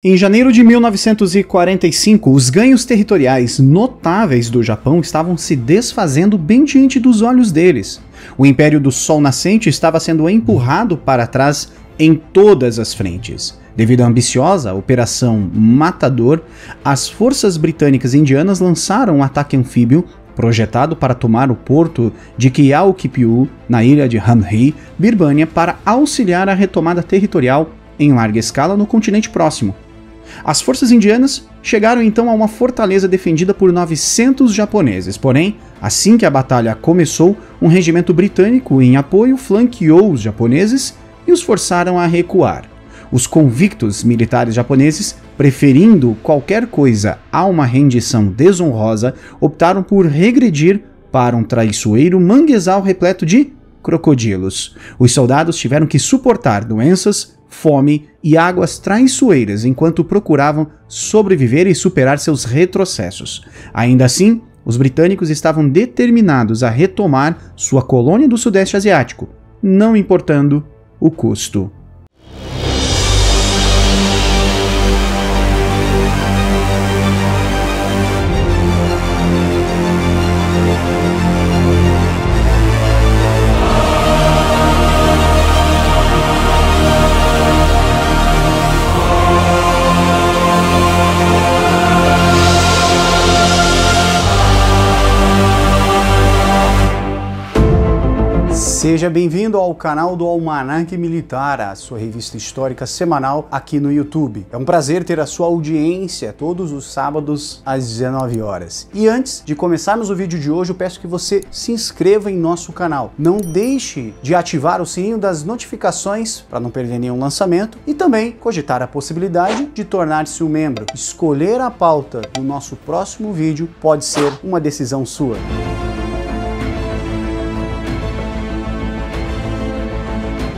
Em janeiro de 1945, os ganhos territoriais notáveis do Japão estavam se desfazendo bem diante dos olhos deles. O Império do Sol Nascente estava sendo empurrado para trás em todas as frentes. Devido à ambiciosa Operação Matador, as forças britânicas indianas lançaram um ataque anfíbio projetado para tomar o porto de Kipiu na ilha de Hanhei, Birmania, para auxiliar a retomada territorial em larga escala no continente próximo, as forças indianas chegaram então a uma fortaleza defendida por 900 japoneses, porém, assim que a batalha começou, um regimento britânico em apoio flanqueou os japoneses e os forçaram a recuar. Os convictos militares japoneses, preferindo qualquer coisa a uma rendição desonrosa, optaram por regredir para um traiçoeiro manguezal repleto de crocodilos. Os soldados tiveram que suportar doenças, fome e águas traiçoeiras enquanto procuravam sobreviver e superar seus retrocessos. Ainda assim, os britânicos estavam determinados a retomar sua colônia do Sudeste Asiático, não importando o custo. Seja bem-vindo ao canal do Almanac Militar, a sua revista histórica semanal aqui no YouTube. É um prazer ter a sua audiência todos os sábados às 19 horas. E antes de começarmos o vídeo de hoje, eu peço que você se inscreva em nosso canal. Não deixe de ativar o sininho das notificações para não perder nenhum lançamento e também cogitar a possibilidade de tornar-se um membro. Escolher a pauta do nosso próximo vídeo pode ser uma decisão sua.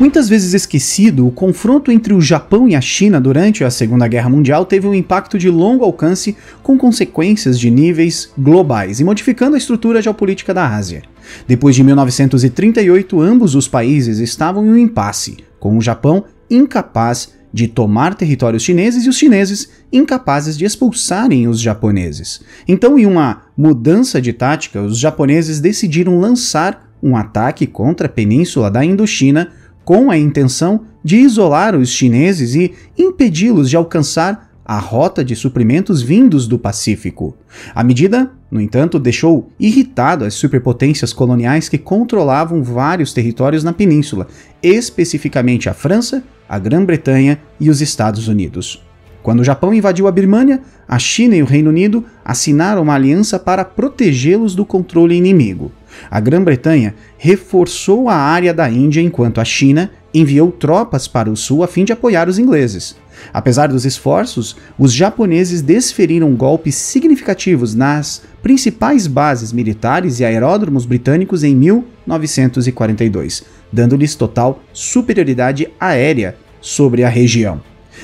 Muitas vezes esquecido, o confronto entre o Japão e a China durante a Segunda Guerra Mundial teve um impacto de longo alcance com consequências de níveis globais e modificando a estrutura geopolítica da Ásia. Depois de 1938, ambos os países estavam em um impasse, com o Japão incapaz de tomar territórios chineses e os chineses incapazes de expulsarem os japoneses. Então, em uma mudança de tática, os japoneses decidiram lançar um ataque contra a península da Indochina com a intenção de isolar os chineses e impedi-los de alcançar a rota de suprimentos vindos do Pacífico. A medida, no entanto, deixou irritado as superpotências coloniais que controlavam vários territórios na península, especificamente a França, a Grã-Bretanha e os Estados Unidos. Quando o Japão invadiu a Birmânia, a China e o Reino Unido assinaram uma aliança para protegê-los do controle inimigo. A Grã-Bretanha reforçou a área da Índia enquanto a China enviou tropas para o sul a fim de apoiar os ingleses. Apesar dos esforços, os japoneses desferiram golpes significativos nas principais bases militares e aeródromos britânicos em 1942, dando-lhes total superioridade aérea sobre a região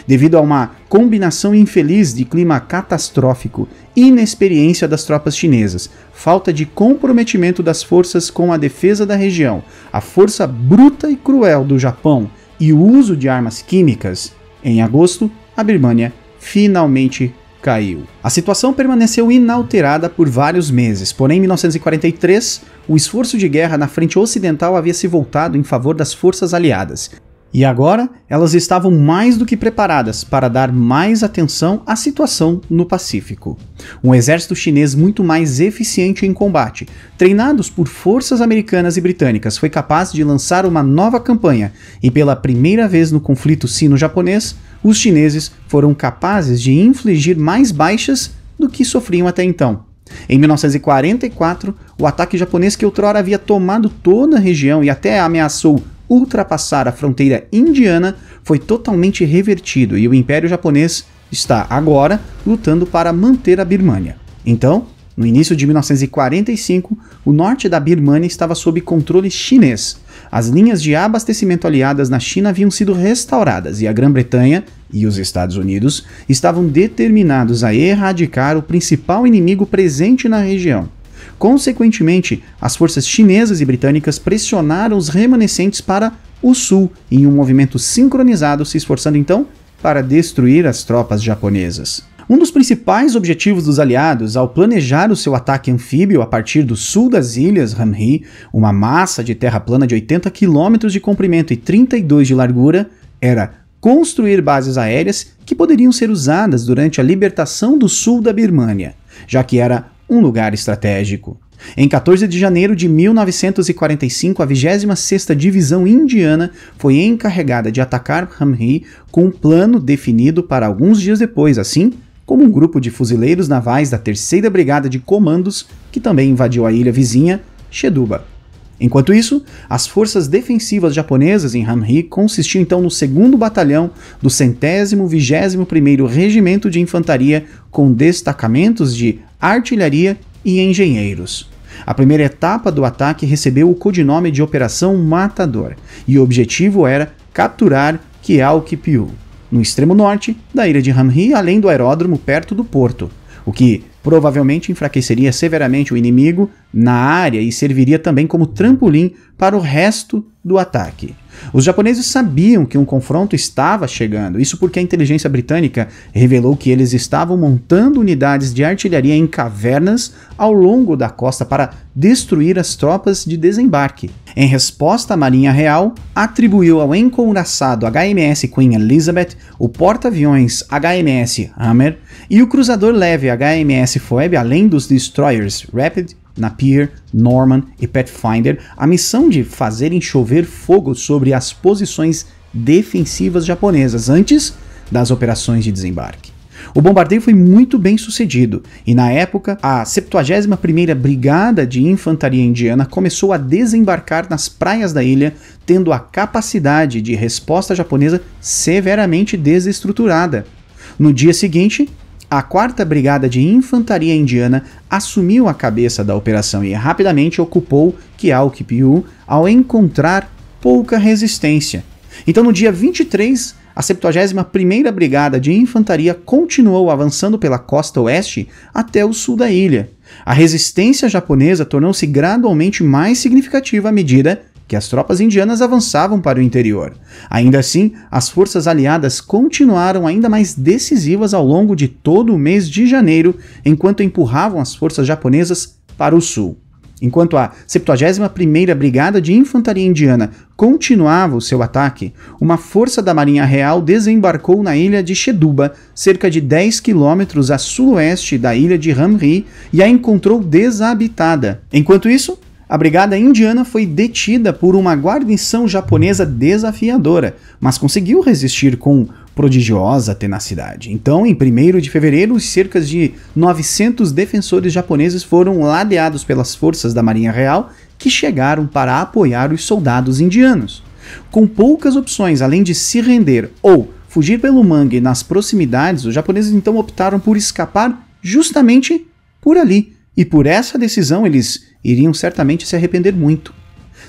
devido a uma combinação infeliz de clima catastrófico, inexperiência das tropas chinesas, falta de comprometimento das forças com a defesa da região, a força bruta e cruel do Japão e o uso de armas químicas, em agosto, a Birmania finalmente caiu. A situação permaneceu inalterada por vários meses, porém, em 1943, o esforço de guerra na frente ocidental havia se voltado em favor das forças aliadas. E agora elas estavam mais do que preparadas para dar mais atenção à situação no Pacífico. Um exército chinês muito mais eficiente em combate, treinados por forças americanas e britânicas, foi capaz de lançar uma nova campanha e pela primeira vez no conflito sino-japonês, os chineses foram capazes de infligir mais baixas do que sofriam até então. Em 1944, o ataque japonês que outrora havia tomado toda a região e até ameaçou ultrapassar a fronteira indiana foi totalmente revertido e o Império Japonês está agora lutando para manter a Birmania. Então, no início de 1945, o norte da Birmania estava sob controle chinês. As linhas de abastecimento aliadas na China haviam sido restauradas e a Grã-Bretanha e os Estados Unidos estavam determinados a erradicar o principal inimigo presente na região, Consequentemente, as forças chinesas e britânicas pressionaram os remanescentes para o sul em um movimento sincronizado, se esforçando então para destruir as tropas japonesas. Um dos principais objetivos dos aliados ao planejar o seu ataque anfíbio a partir do sul das ilhas Hamhi, uma massa de terra plana de 80 km de comprimento e 32 de largura, era construir bases aéreas que poderiam ser usadas durante a libertação do sul da Birmânia, já que era um lugar estratégico. Em 14 de janeiro de 1945, a 26ª Divisão Indiana foi encarregada de atacar Hamhi com um plano definido para alguns dias depois, assim como um grupo de fuzileiros navais da 3 Brigada de Comandos, que também invadiu a ilha vizinha, Sheduba. Enquanto isso, as forças defensivas japonesas em Hamhi consistiam então no 2 Batalhão do 121º Regimento de Infantaria com destacamentos de artilharia e engenheiros. A primeira etapa do ataque recebeu o codinome de Operação Matador, e o objetivo era capturar Kialkipiu, no extremo norte da ilha de Hamhi, além do aeródromo perto do porto, o que provavelmente enfraqueceria severamente o inimigo na área e serviria também como trampolim para o resto do ataque. Os japoneses sabiam que um confronto estava chegando, isso porque a inteligência britânica revelou que eles estavam montando unidades de artilharia em cavernas ao longo da costa para destruir as tropas de desembarque. Em resposta, a Marinha Real atribuiu ao encouraçado HMS Queen Elizabeth o porta-aviões HMS Hammer e o cruzador leve HMS Phoebe, além dos destroyers Rapid Napier, Norman e Pathfinder a missão de fazerem chover fogo sobre as posições defensivas japonesas antes das operações de desembarque. O bombardeio foi muito bem sucedido, e na época, a 71ª Brigada de Infantaria Indiana começou a desembarcar nas praias da ilha, tendo a capacidade de resposta japonesa severamente desestruturada. No dia seguinte, a 4 Brigada de Infantaria Indiana assumiu a cabeça da operação e rapidamente ocupou Kialkipiu ao encontrar pouca resistência. Então, no dia 23, a 71ª Brigada de Infantaria continuou avançando pela costa oeste até o sul da ilha. A resistência japonesa tornou-se gradualmente mais significativa à medida que as tropas indianas avançavam para o interior. Ainda assim, as forças aliadas continuaram ainda mais decisivas ao longo de todo o mês de janeiro, enquanto empurravam as forças japonesas para o sul. Enquanto a 71ª Brigada de Infantaria Indiana continuava o seu ataque, uma força da Marinha Real desembarcou na ilha de Cheduba, cerca de 10 quilômetros a sudoeste da ilha de Ramri, e a encontrou desabitada. Enquanto isso, a brigada indiana foi detida por uma guarnição japonesa desafiadora, mas conseguiu resistir com prodigiosa tenacidade. Então, em 1 de fevereiro, cerca de 900 defensores japoneses foram ladeados pelas forças da Marinha Real, que chegaram para apoiar os soldados indianos. Com poucas opções além de se render ou fugir pelo mangue nas proximidades, os japoneses então optaram por escapar justamente por ali. E por essa decisão eles iriam certamente se arrepender muito.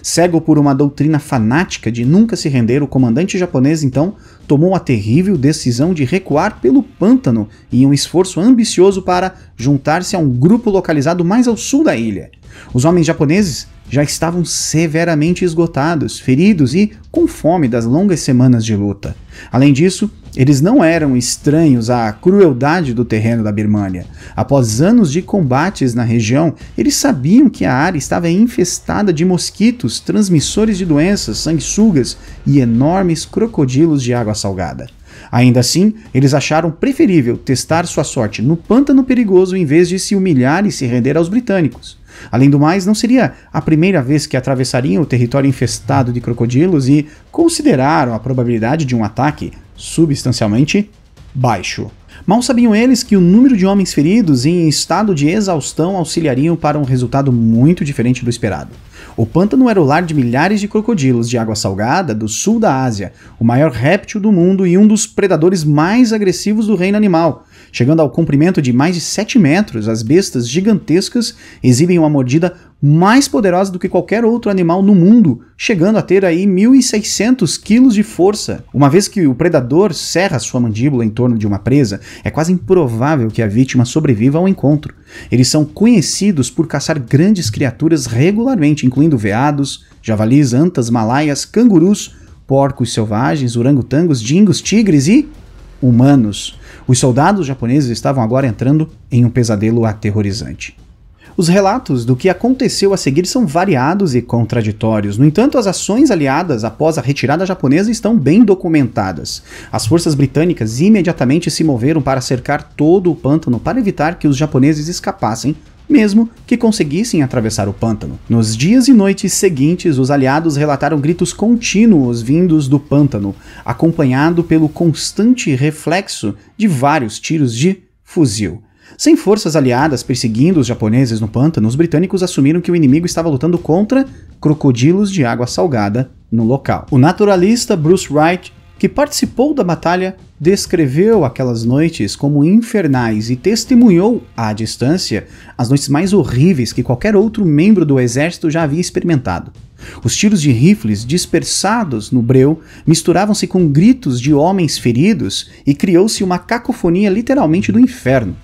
Cego por uma doutrina fanática de nunca se render, o comandante japonês então tomou a terrível decisão de recuar pelo pântano em um esforço ambicioso para juntar-se a um grupo localizado mais ao sul da ilha. Os homens japoneses já estavam severamente esgotados, feridos e com fome das longas semanas de luta. Além disso, eles não eram estranhos à crueldade do terreno da Birmânia. Após anos de combates na região, eles sabiam que a área estava infestada de mosquitos, transmissores de doenças, sanguessugas e enormes crocodilos de água salgada. Ainda assim, eles acharam preferível testar sua sorte no pântano perigoso em vez de se humilhar e se render aos britânicos. Além do mais, não seria a primeira vez que atravessariam o território infestado de crocodilos e consideraram a probabilidade de um ataque substancialmente baixo. Mal sabiam eles que o número de homens feridos em estado de exaustão auxiliariam para um resultado muito diferente do esperado. O pântano era o lar de milhares de crocodilos de água salgada do sul da Ásia, o maior réptil do mundo e um dos predadores mais agressivos do reino animal. Chegando ao comprimento de mais de 7 metros, as bestas gigantescas exibem uma mordida mais poderosa do que qualquer outro animal no mundo, chegando a ter aí 1.600 quilos de força. Uma vez que o predador serra sua mandíbula em torno de uma presa, é quase improvável que a vítima sobreviva ao encontro. Eles são conhecidos por caçar grandes criaturas regularmente, incluindo veados, javalis, antas, malaias, cangurus, porcos selvagens, orangotangos, dingos, tigres e humanos. Os soldados japoneses estavam agora entrando em um pesadelo aterrorizante. Os relatos do que aconteceu a seguir são variados e contraditórios. No entanto, as ações aliadas após a retirada japonesa estão bem documentadas. As forças britânicas imediatamente se moveram para cercar todo o pântano para evitar que os japoneses escapassem mesmo que conseguissem atravessar o pântano. Nos dias e noites seguintes, os aliados relataram gritos contínuos vindos do pântano, acompanhado pelo constante reflexo de vários tiros de fuzil. Sem forças aliadas perseguindo os japoneses no pântano, os britânicos assumiram que o inimigo estava lutando contra crocodilos de água salgada no local. O naturalista Bruce Wright, que participou da batalha, descreveu aquelas noites como infernais e testemunhou, à distância, as noites mais horríveis que qualquer outro membro do exército já havia experimentado. Os tiros de rifles dispersados no breu misturavam-se com gritos de homens feridos e criou-se uma cacofonia literalmente do inferno.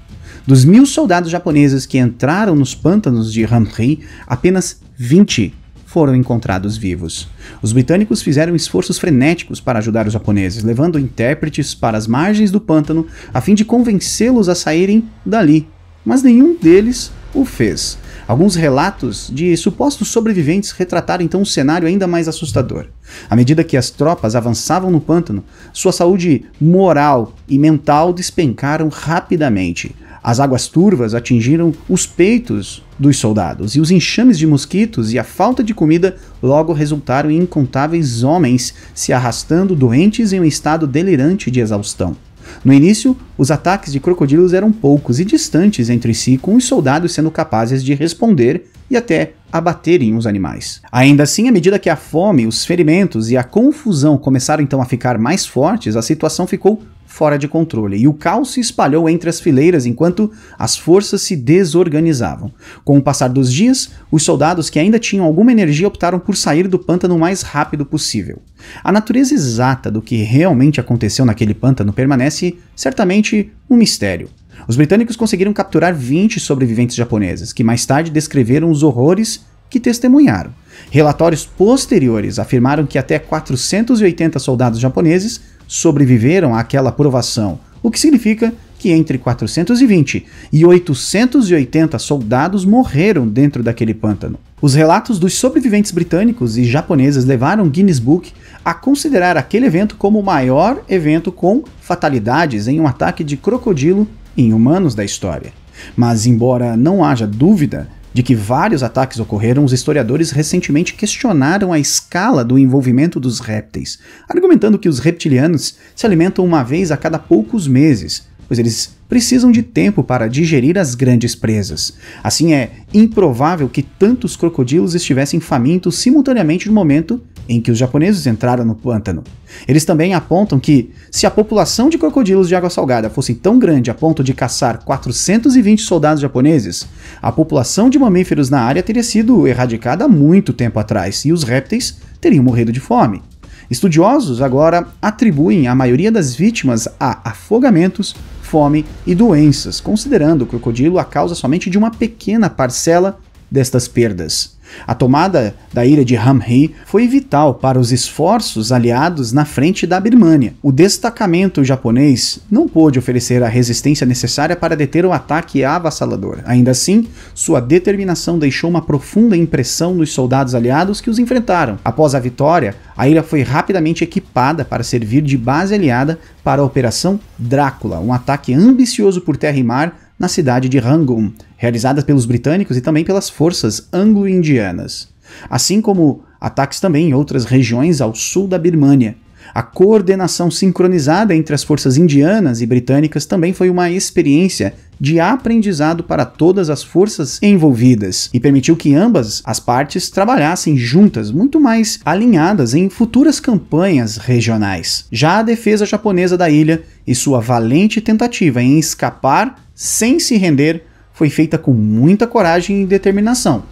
Dos mil soldados japoneses que entraram nos pântanos de Ramri, apenas 20 foram encontrados vivos. Os britânicos fizeram esforços frenéticos para ajudar os japoneses, levando intérpretes para as margens do pântano a fim de convencê-los a saírem dali, mas nenhum deles o fez. Alguns relatos de supostos sobreviventes retrataram então um cenário ainda mais assustador. À medida que as tropas avançavam no pântano, sua saúde moral e mental despencaram rapidamente. As águas turvas atingiram os peitos dos soldados, e os enxames de mosquitos e a falta de comida logo resultaram em incontáveis homens se arrastando doentes em um estado delirante de exaustão. No início, os ataques de crocodilos eram poucos e distantes entre si, com os soldados sendo capazes de responder e até abaterem os animais. Ainda assim, à medida que a fome, os ferimentos e a confusão começaram então a ficar mais fortes, a situação ficou fora de controle, e o caos se espalhou entre as fileiras enquanto as forças se desorganizavam. Com o passar dos dias, os soldados que ainda tinham alguma energia optaram por sair do pântano o mais rápido possível. A natureza exata do que realmente aconteceu naquele pântano permanece certamente um mistério. Os britânicos conseguiram capturar 20 sobreviventes japoneses, que mais tarde descreveram os horrores que testemunharam. Relatórios posteriores afirmaram que até 480 soldados japoneses sobreviveram àquela provação, o que significa que entre 420 e 880 soldados morreram dentro daquele pântano. Os relatos dos sobreviventes britânicos e japoneses levaram Guinness Book a considerar aquele evento como o maior evento com fatalidades em um ataque de crocodilo em humanos da história. Mas, embora não haja dúvida de que vários ataques ocorreram, os historiadores recentemente questionaram a escala do envolvimento dos répteis, argumentando que os reptilianos se alimentam uma vez a cada poucos meses, pois eles precisam de tempo para digerir as grandes presas. Assim, é improvável que tantos crocodilos estivessem famintos simultaneamente no momento em que os japoneses entraram no pântano. Eles também apontam que, se a população de crocodilos de água salgada fosse tão grande a ponto de caçar 420 soldados japoneses, a população de mamíferos na área teria sido erradicada há muito tempo atrás e os répteis teriam morrido de fome. Estudiosos agora atribuem a maioria das vítimas a afogamentos, fome e doenças, considerando o crocodilo a causa somente de uma pequena parcela destas perdas. A tomada da ilha de Hamhi foi vital para os esforços aliados na frente da Birmania. O destacamento japonês não pôde oferecer a resistência necessária para deter o ataque avassalador. Ainda assim, sua determinação deixou uma profunda impressão nos soldados aliados que os enfrentaram. Após a vitória, a ilha foi rapidamente equipada para servir de base aliada para a Operação Drácula, um ataque ambicioso por terra e mar na cidade de Rangoon, realizadas pelos britânicos e também pelas forças anglo-indianas, assim como ataques também em outras regiões ao sul da Birmânia, a coordenação sincronizada entre as forças indianas e britânicas também foi uma experiência de aprendizado para todas as forças envolvidas e permitiu que ambas as partes trabalhassem juntas, muito mais alinhadas em futuras campanhas regionais. Já a defesa japonesa da ilha e sua valente tentativa em escapar sem se render foi feita com muita coragem e determinação,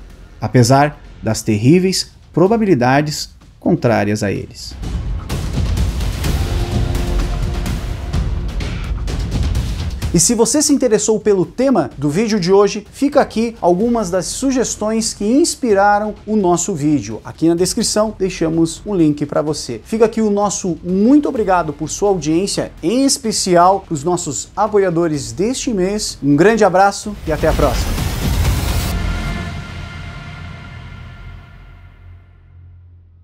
apesar das terríveis probabilidades contrárias a eles. E se você se interessou pelo tema do vídeo de hoje, fica aqui algumas das sugestões que inspiraram o nosso vídeo. Aqui na descrição deixamos um link para você. Fica aqui o nosso muito obrigado por sua audiência, em especial os nossos apoiadores deste mês. Um grande abraço e até a próxima!